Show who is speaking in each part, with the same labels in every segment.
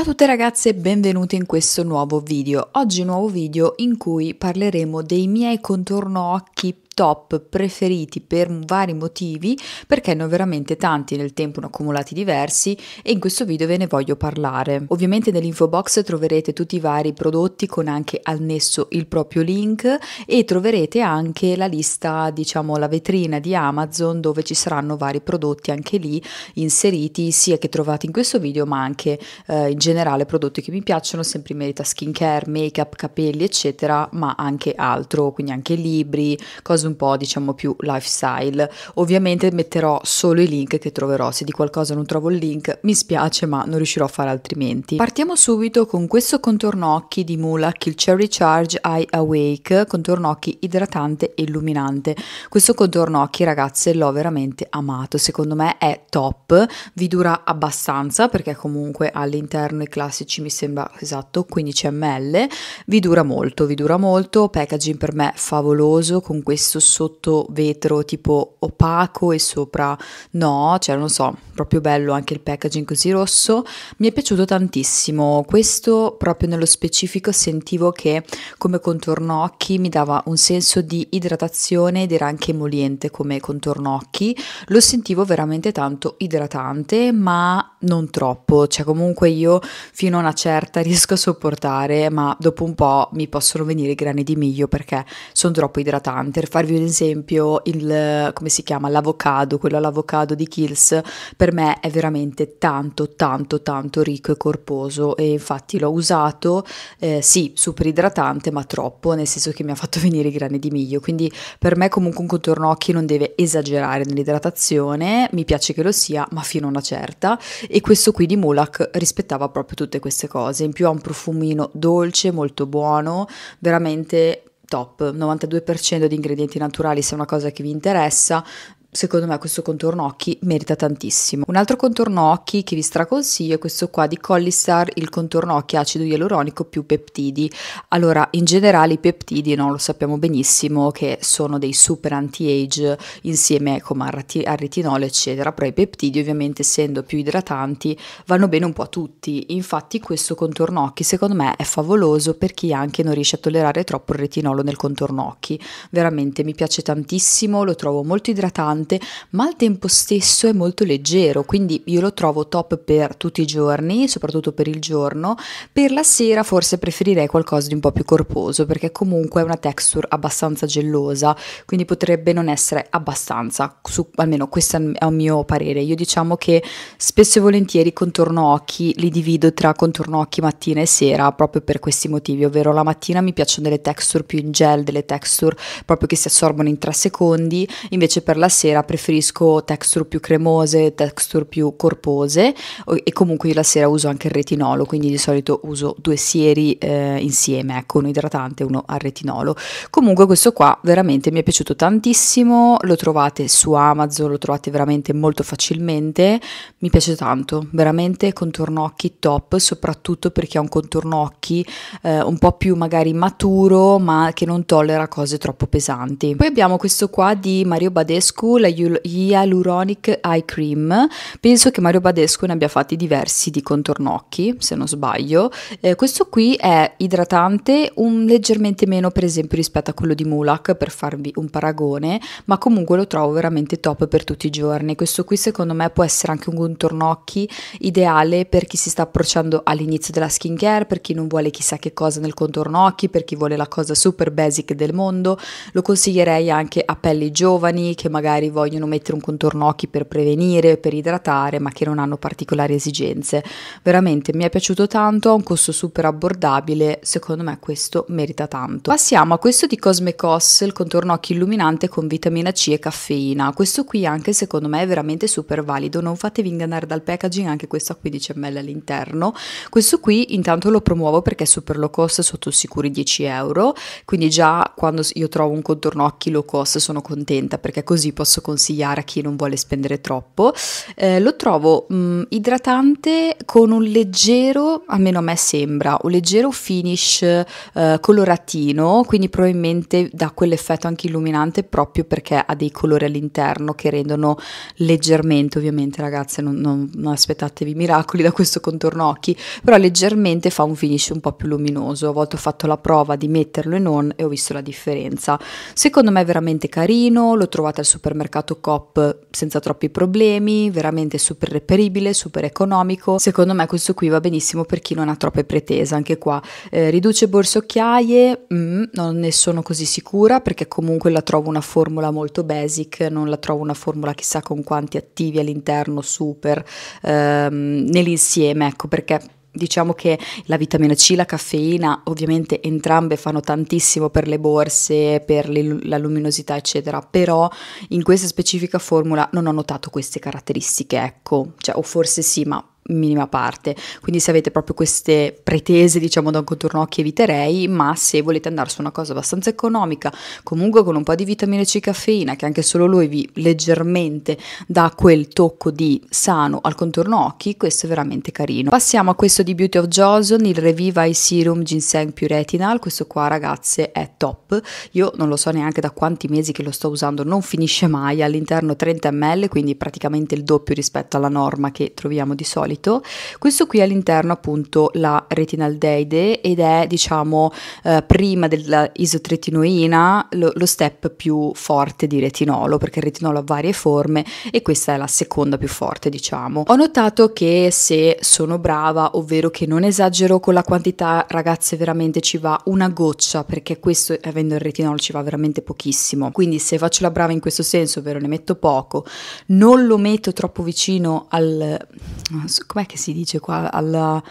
Speaker 1: Ciao a tutte ragazze e benvenute in questo nuovo video. Oggi un nuovo video in cui parleremo dei miei contorno occhi top preferiti per vari motivi perché ne ho veramente tanti nel tempo, ne ho accumulati diversi e in questo video ve ne voglio parlare. Ovviamente nell'info box troverete tutti i vari prodotti con anche annesso il proprio link e troverete anche la lista, diciamo la vetrina di Amazon dove ci saranno vari prodotti anche lì inseriti sia che trovate in questo video ma anche eh, in generale prodotti che mi piacciono sempre in merito a skincare, make up, capelli eccetera ma anche altro quindi anche libri, cose un po' diciamo più lifestyle. Ovviamente metterò solo i link che troverò, se di qualcosa non trovo il link mi spiace ma non riuscirò a fare altrimenti. Partiamo subito con questo contorno occhi di Mulak, il Cherry Charge Eye Awake, contorno occhi idratante e illuminante. Questo contorno occhi ragazze l'ho veramente amato, secondo me è top, vi dura abbastanza perché comunque all'interno i classici mi sembra esatto 15 ml, vi dura molto, vi dura molto, packaging per me favoloso con questo messo sotto vetro tipo opaco e sopra no, cioè non so, proprio bello anche il packaging così rosso, mi è piaciuto tantissimo. Questo proprio nello specifico sentivo che come contorno occhi mi dava un senso di idratazione ed era anche emoliente come contorno occhi. Lo sentivo veramente tanto idratante, ma non troppo, cioè comunque io fino a una certa riesco a sopportare, ma dopo un po' mi possono venire i grani di miglio perché sono troppo idratante. Per farvi un esempio, il come si chiama l'avocado, quello all'avocado di Kills, per me è veramente tanto tanto tanto ricco e corposo e infatti l'ho usato eh, sì, super idratante, ma troppo, nel senso che mi ha fatto venire i grani di miglio, quindi per me comunque un contorno occhi non deve esagerare nell'idratazione, mi piace che lo sia, ma fino a una certa e questo qui di Mulak rispettava proprio tutte queste cose. In più ha un profumino dolce, molto buono, veramente top, 92% di ingredienti naturali se è una cosa che vi interessa, secondo me questo contorno occhi merita tantissimo. Un altro contorno occhi che vi straconsiglio è questo qua di Collistar, il contorno occhi acido ialuronico più peptidi. Allora, in generale i peptidi, no, lo sappiamo benissimo, che sono dei super anti-age insieme ecco, al retinolo, eccetera, però i peptidi ovviamente essendo più idratanti vanno bene un po' a tutti. Infatti questo contorno occhi secondo me è favoloso per chi anche non riesce a tollerare troppo il retinolo nel contorno occhi. Veramente mi piace tantissimo, lo trovo molto idratante pesante, ma al tempo stesso è molto leggero, quindi io lo trovo top per tutti i giorni, soprattutto per il giorno. Per la sera forse preferirei qualcosa di un po' più corposo, perché comunque è una texture abbastanza gelosa, quindi potrebbe non essere abbastanza, su, almeno questo è un mio parere. Io diciamo che spesso e volentieri contorno occhi li divido tra contorno occhi mattina e sera, proprio per questi motivi, ovvero la mattina mi piacciono delle texture più in gel, delle texture proprio che si assorbono in tre secondi, invece per la sera sera preferisco texture più cremose, texture più corpose e comunque io la sera uso anche il retinolo, quindi di solito uso due sieri eh, insieme, ecco, uno idratante e uno al retinolo. Comunque questo qua veramente mi è piaciuto tantissimo, lo trovate su Amazon, lo trovate veramente molto facilmente, mi piace tanto, veramente contorno occhi top, soprattutto perché ha un contorno occhi eh, un po' più magari maturo, ma che non tollera cose troppo pesanti. Poi abbiamo questo qua di Mario Badescu, la Hyaluronic Eye Cream. Penso che Mario Badescu ne abbia fatti diversi di contorno occhi, se non sbaglio. Eh, questo qui è idratante, un leggermente meno per esempio rispetto a quello di Mulak per farvi un paragone, ma comunque lo trovo veramente top per tutti i giorni. Questo qui secondo me può essere anche un contorno occhi ideale per chi si sta approcciando all'inizio della skincare, per chi non vuole chissà che cosa nel contorno occhi, per chi vuole la cosa super basic del mondo. Lo consiglierei anche a pelli giovani che magari magari vogliono mettere un contorno occhi per prevenire, per idratare, ma che non hanno particolari esigenze. Veramente mi è piaciuto tanto, ha un costo super abbordabile, secondo me questo merita tanto. Passiamo a questo di Cosme Cos, il contorno occhi illuminante con vitamina C e caffeina. Questo qui anche secondo me è veramente super valido, non fatevi ingannare dal packaging, anche questo a 15 ml all'interno. Questo qui intanto lo promuovo perché è super low cost, sotto sicuri 10 euro, quindi già quando io trovo un contorno occhi low cost sono contenta perché così posso posso consigliare a chi non vuole spendere troppo. Eh, lo trovo mh, mm, idratante con un leggero, almeno a me sembra, un leggero finish eh, coloratino, quindi probabilmente dà quell'effetto anche illuminante proprio perché ha dei colori all'interno che rendono leggermente, ovviamente ragazze non, non, non aspettatevi miracoli da questo contorno occhi, però leggermente fa un finish un po' più luminoso. A volte ho fatto la prova di metterlo e non e ho visto la differenza. Secondo me è veramente carino, lo trovate al supermercato mercato COP senza troppi problemi, veramente super reperibile, super economico. Secondo me questo qui va benissimo per chi non ha troppe pretese, anche qua. Eh, riduce borsocchiaie, mm, non ne sono così sicura perché comunque la trovo una formula molto basic, non la trovo una formula chissà con quanti attivi all'interno, super, ehm, nell'insieme, ecco perché Diciamo che la vitamina C, la caffeina, ovviamente entrambe fanno tantissimo per le borse, per le, la luminosità, eccetera, però in questa specifica formula non ho notato queste caratteristiche, ecco, cioè, o forse sì, ma minima parte. Quindi se avete proprio queste pretese, diciamo, da un contorno occhi eviterei, ma se volete andare su una cosa abbastanza economica, comunque con un po' di vitamina C e caffeina, che anche solo lui vi leggermente dà quel tocco di sano al contorno occhi, questo è veramente carino. Passiamo a questo di Beauty of Joson, il Reviva Eye Serum Ginseng più Retinal, questo qua ragazze è top. Io non lo so neanche da quanti mesi che lo sto usando, non finisce mai, all'interno 30 ml, quindi praticamente il doppio rispetto alla norma che troviamo di solito solito. Questo qui all'interno appunto la retinaldeide ed è diciamo eh, prima dell'isotretinoina lo, lo, step più forte di retinolo perché il retinolo ha varie forme e questa è la seconda più forte diciamo. Ho notato che se sono brava ovvero che non esagero con la quantità ragazze veramente ci va una goccia perché questo avendo il retinolo ci va veramente pochissimo quindi se faccio la brava in questo senso ovvero ne metto poco non lo metto troppo vicino al com'è che si dice qua, alla,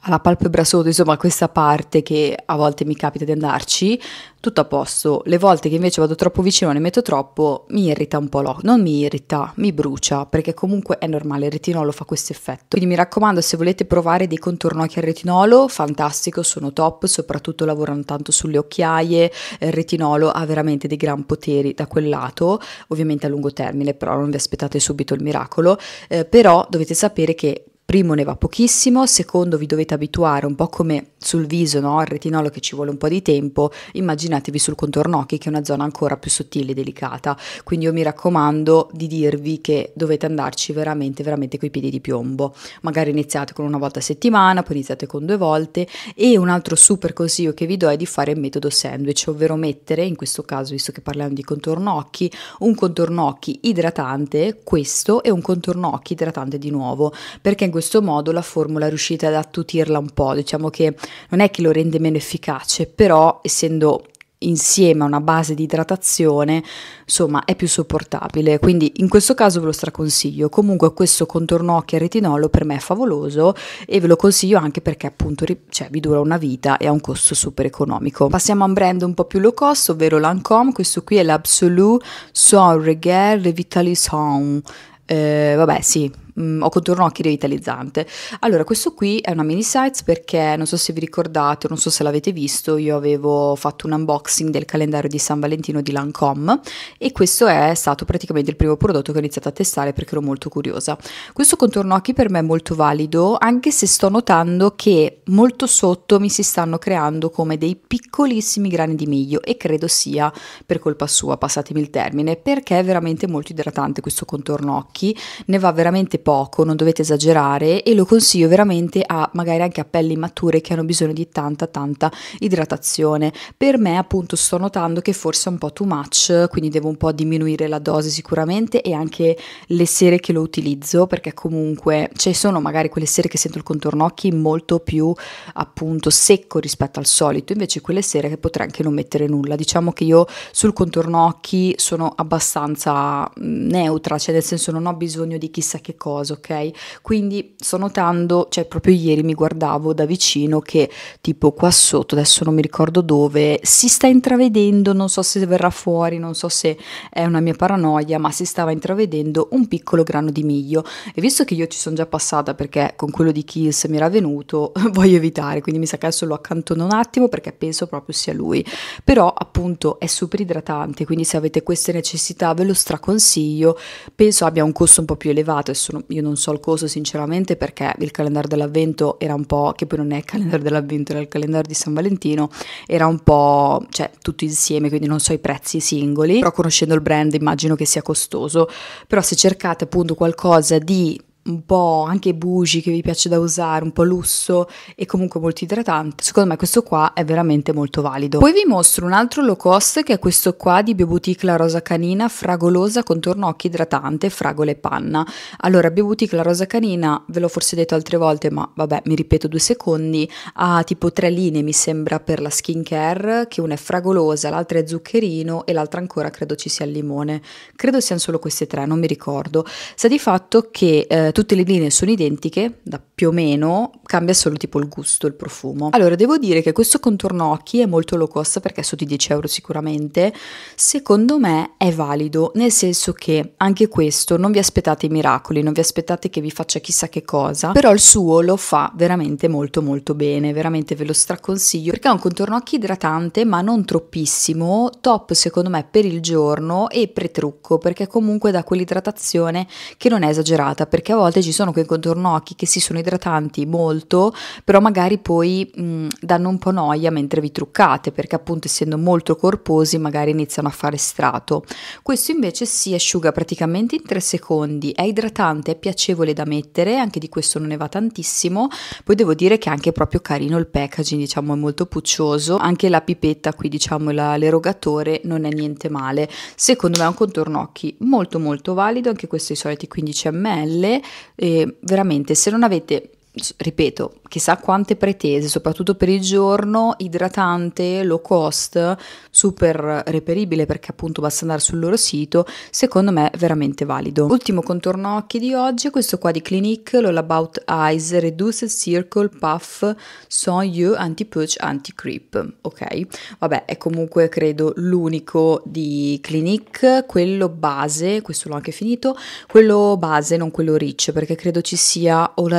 Speaker 1: alla palpebra sotto, insomma questa parte che a volte mi capita di andarci, tutto a posto. Le volte che invece vado troppo vicino, ne metto troppo, mi irrita un po' l'occhio, non mi irrita, mi brucia, perché comunque è normale, il retinolo fa questo effetto. Quindi mi raccomando, se volete provare dei contorno contornocchi al retinolo, fantastico, sono top, soprattutto lavorano tanto sulle occhiaie, il retinolo ha veramente dei gran poteri da quel lato, ovviamente a lungo termine, però non vi aspettate subito il miracolo, eh, però dovete sapere che Primo ne va pochissimo, secondo vi dovete abituare un po' come sul viso, no? al retinolo che ci vuole un po' di tempo, immaginatevi sul contorno occhi che è una zona ancora più sottile e delicata, quindi io mi raccomando di dirvi che dovete andarci veramente, veramente coi piedi di piombo, magari iniziate con una volta a settimana, poi iniziate con due volte e un altro super consiglio che vi do è di fare il metodo sandwich, ovvero mettere, in questo caso visto che parliamo di contorno occhi, un contorno occhi idratante, questo, e un contorno occhi idratante di nuovo, perché in questo modo la formula riuscite ad attutirla un po', diciamo che non è che lo rende meno efficace, però essendo insieme a una base di idratazione, insomma, è più sopportabile. Quindi in questo caso ve lo straconsiglio. Comunque questo contorno occhi a retinolo per me è favoloso e ve lo consiglio anche perché appunto cioè, vi dura una vita e ha un costo super economico. Passiamo a un brand un po' più low cost, ovvero Lancome. Questo qui è l'Absolute Soin Regard Revitalisant. Eh, vabbè, sì, mh, mm, o contorno occhi revitalizzante. Allora, questo qui è una mini sites perché non so se vi ricordate, non so se l'avete visto, io avevo fatto un unboxing del calendario di San Valentino di Lancome e questo è stato praticamente il primo prodotto che ho iniziato a testare perché ero molto curiosa. Questo contorno occhi per me è molto valido, anche se sto notando che molto sotto mi si stanno creando come dei piccolissimi grani di miglio e credo sia per colpa sua, passatemi il termine, perché è veramente molto idratante questo contorno occhi, ne va veramente poco, non dovete esagerare e lo consiglio veramente a magari anche a pelli mature che hanno bisogno di tanta tanta idratazione. Per me appunto sto notando che forse è un po' too much, quindi devo un po' diminuire la dose sicuramente e anche le sere che lo utilizzo perché comunque ci sono magari quelle sere che sento il contorno occhi molto più appunto secco rispetto al solito, invece quelle sere che potrei anche non mettere nulla. Diciamo che io sul contorno occhi sono abbastanza neutra, cioè nel senso non ho bisogno di chissà che cosa cose, ok? Quindi sto notando, cioè proprio ieri mi guardavo da vicino che tipo qua sotto, adesso non mi ricordo dove, si sta intravedendo, non so se verrà fuori, non so se è una mia paranoia, ma si stava intravedendo un piccolo grano di miglio. E visto che io ci sono già passata perché con quello di Kills mi era venuto, voglio evitare, quindi mi sa che adesso lo accantono un attimo perché penso proprio sia lui. Però appunto è super idratante, quindi se avete queste necessità ve lo straconsiglio, penso abbia un costo un po' più elevato, adesso io non so il costo sinceramente perché il calendario dell'avvento era un po', che poi non è il calendario dell'avvento, era il calendario di San Valentino, era un po', cioè tutto insieme, quindi non so i prezzi singoli, però conoscendo il brand immagino che sia costoso, però se cercate appunto qualcosa di un po' anche bugi che vi piace da usare, un po' lusso e comunque molto idratante, secondo me questo qua è veramente molto valido. Poi vi mostro un altro low cost che è questo qua di Biobutique La Rosa Canina fragolosa contorno occhi idratante, fragole e panna. Allora Biobutique La Rosa Canina, ve l'ho forse detto altre volte ma vabbè mi ripeto due secondi, ha tipo tre linee mi sembra per la skincare che una è fragolosa, l'altra è zuccherino e l'altra ancora credo ci sia il limone. Credo siano solo queste tre, non mi ricordo. Sa di fatto che eh, tutte le linee sono identiche, da più o meno, cambia solo tipo il gusto, il profumo. Allora, devo dire che questo contorno occhi è molto low cost perché è sotto i 10 euro sicuramente, secondo me è valido, nel senso che anche questo non vi aspettate i miracoli, non vi aspettate che vi faccia chissà che cosa, però il suo lo fa veramente molto molto bene, veramente ve lo straconsiglio perché è un contorno occhi idratante ma non troppissimo, top secondo me per il giorno e pre-trucco perché comunque dà quell'idratazione che non è esagerata perché a volte ci sono quei contornocchi che si sono idratanti molto, però magari poi mh, danno un po' noia mentre vi truccate, perché appunto essendo molto corposi magari iniziano a fare strato. Questo invece si asciuga praticamente in 3 secondi, è idratante, è piacevole da mettere, anche di questo non ne va tantissimo, poi devo dire che è anche proprio carino il packaging, diciamo è molto puccioso, anche la pipetta qui diciamo la, l'erogatore non è niente male, secondo me è un contorno occhi molto molto valido, anche questo i soliti 15 ml, eh, veramente se non avete ripeto, chissà quante pretese, soprattutto per il giorno, idratante, low cost, super reperibile perché appunto basta andare sul loro sito, secondo me veramente valido. Ultimo contorno occhi di oggi è questo qua di Clinique, l'All About Eyes Reduced Circle Puff Son You Anti-Pooch Anti-Creep, ok? Vabbè, è comunque credo l'unico di Clinique, quello base, questo l'ho anche finito, quello base, non quello rich, perché credo ci sia All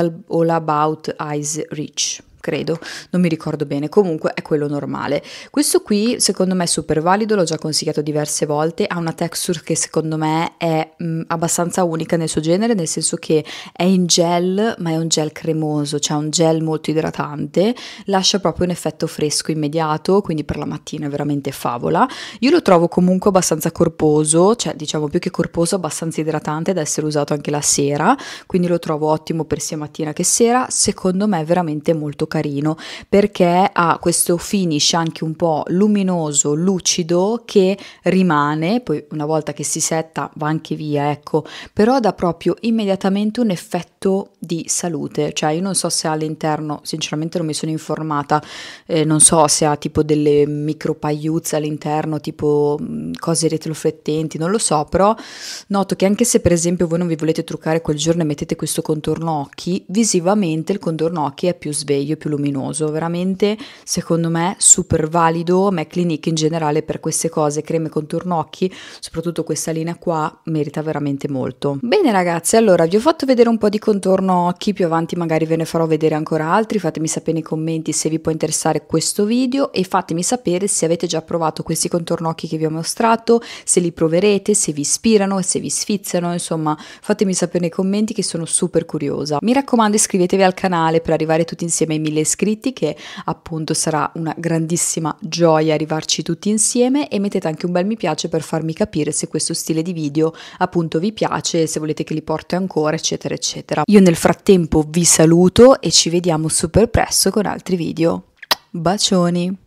Speaker 1: About about ice reach. credo, non mi ricordo bene, comunque è quello normale. Questo qui secondo me è super valido, l'ho già consigliato diverse volte, ha una texture che secondo me è mh, mm, abbastanza unica nel suo genere, nel senso che è in gel, ma è un gel cremoso, cioè un gel molto idratante, lascia proprio un effetto fresco immediato, quindi per la mattina è veramente favola. Io lo trovo comunque abbastanza corposo, cioè diciamo più che corposo, abbastanza idratante da essere usato anche la sera, quindi lo trovo ottimo per sia mattina che sera, secondo me è veramente molto carino carino perché ha questo finish anche un po' luminoso, lucido che rimane, poi una volta che si setta va anche via, ecco, però dà proprio immediatamente un effetto di salute, cioè io non so se all'interno, sinceramente non mi sono informata, eh, non so se ha tipo delle micropaiuzze all'interno, tipo mm, cose retroflettenti, non lo so, però noto che anche se per esempio voi non vi volete truccare quel giorno e mettete questo contorno occhi, visivamente il contorno occhi è più sveglio, più luminoso, veramente secondo me super valido, ma Clinique in generale per queste cose, creme contorno occhi, soprattutto questa linea qua merita veramente molto. Bene ragazzi, allora vi ho fatto vedere un po' di contorno occhi, più avanti magari ve ne farò vedere ancora altri, fatemi sapere nei commenti se vi può interessare questo video e fatemi sapere se avete già provato questi contorno occhi che vi ho mostrato, se li proverete, se vi ispirano, se vi sfizzano, insomma fatemi sapere nei commenti che sono super curiosa. Mi raccomando iscrivetevi al canale per arrivare tutti insieme ai mille iscritti che appunto sarà una grandissima gioia arrivarci tutti insieme e mettete anche un bel mi piace per farmi capire se questo stile di video appunto vi piace, se volete che li porti ancora eccetera eccetera. Io nel nel frattempo vi saluto e ci vediamo super presto con altri video. Bacioni!